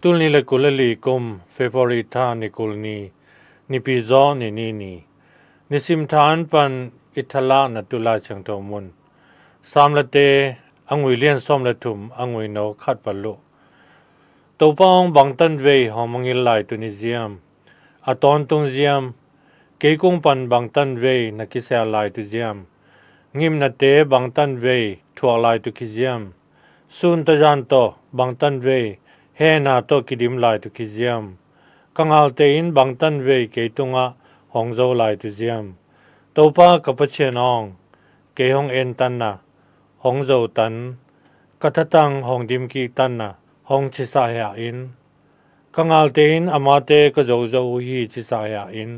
tulni le kuleli kum february tha ni kulni ni pi zo ni nini ni ni than pan itala na tu la chang to mun sam la angui lien som la thum angui no khat palu lu to pong bang tan ve ho mangil tu ni ziam a ton tung ziam ke kung pan bang tan ve na ki sa lai tu ziam ngim na te bang tan ve thua lai tu ki ziam sun ta jan to bang tan ve he na to kidim lai tu ki ziam kangal te in bang tan ve ke tunga hong zo lai tu ziam to pa kapa che nong ke hong en tan na hong zo tan kathatang hong dim ki tan na hong chi sa ya in kangal te in amate ka zo zo hi chi sa ya in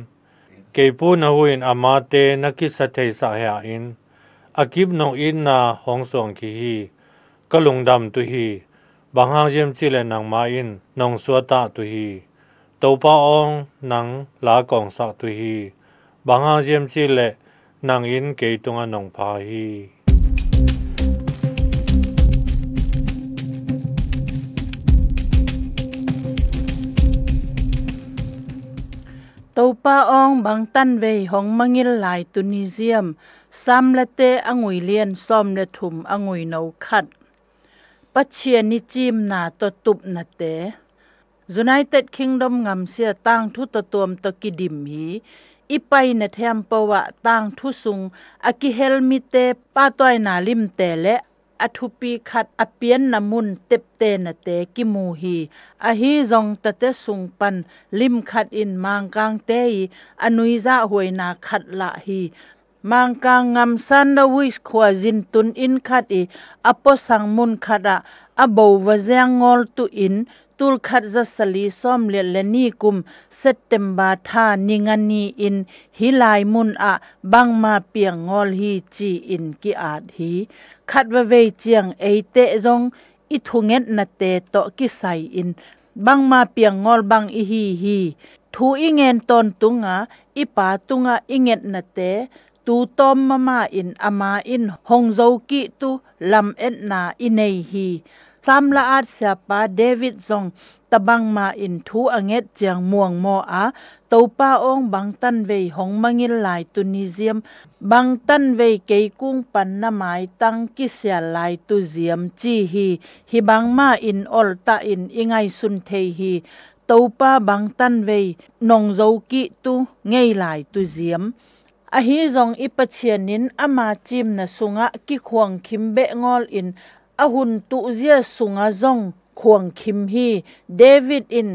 ke pu na hu in amate na ki sa te sa ya in akib nong in na hong song ki hi kalung dam tu hi bằng hàng diêm chỉ là nàng mai in nông xua tạ tùy hi tàu ba ông nàng lá còn sạc tùy hi bằng hàng diêm chỉ là nàng in kế tung anh nông phá hi Taupa ong bang tan ve hong mangil lai Tunisium sam late angui lien som le thum angui no khat ปัจเชียนิจิมนาตัตุบนาเต United Kingdom งําเสียตั้งทุตตวมตกิดิมหีอิปันาทมปวะตั้งทุสุงอักิเฮลมิเตปาตวายนาลิมเตและอัทุปีขัดอเปียนนมุนเต็บเตนเตกิมูหีอาหีจองตะเตสุงปันลิมขัดอินมางกางเตอนุยจาหวยนาขัดละ mang ka ngam san da wis khwa jin tun in khat i apo sang mun khada abo wa jang ngol tu in tul khat za sali som le le ni kum september tha ningani in hilai mun a bang ma piang ngol hi chi in ki at hi khat wa ve chiang ei te jong i thunget na te to ki sai in bang ma piang ngol bang i hi hi thu i ngen ton tunga i pa tunga i nget na te tu tom mama in ama in hong zo ki tu lam et na inei hi sam la at sa pa david zong tabang ma in thu anget chiang muang mo a to pa ong bang tan ve hong mangil lai tu tunisium bang tan ve ke kung pan na mai tang ki sia lai tu ziam chi hi hi bang ma in ol ta in ingai sun the hi to pa bang tan ve nong zo ki tu ngei lai tu ziam a hi zong ipachianin ama chim na sunga ki khuang khim be ngol in a hun tu zia sunga zong khuang khim hi david in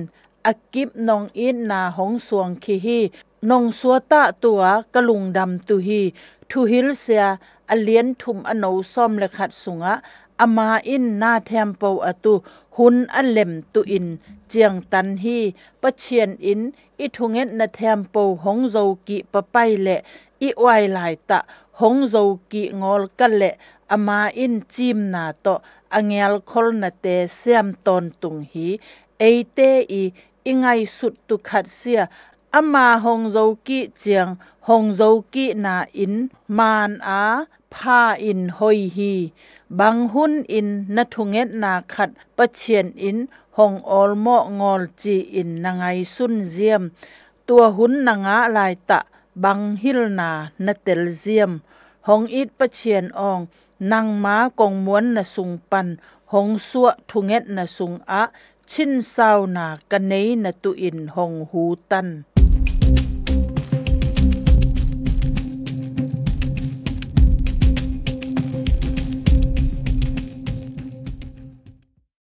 akip nong in na hong suang khi hi nong suwa ta tua kalung dam tu hi thu hil sia a lien thum a no som le khat sunga ama in na tempo atu hun a lem tu in chiang tan hi pachian in i thunget na tempo hong zo ki papai le i wai lai ta hong zo ki ngol ka le ama in chim na to angel khol na te siam ton tung hi eite i ingai sut tu khat sia ama hong zo ki chiang hong zo ki na in man a pha in hoi hi bang hun in na thunget na khat pachien in hong olmo ngol chi in nangai sun ziam tua hun nanga lai ta บังฮิลนานาเตลเซียม หงอิดปะเชียนออง นางม้ากงม้วนนะสุงปัน หงสัวทุงเอ็ดนะสุงอะ ชินซาวนากันเนยนะตุอินหงหูตัน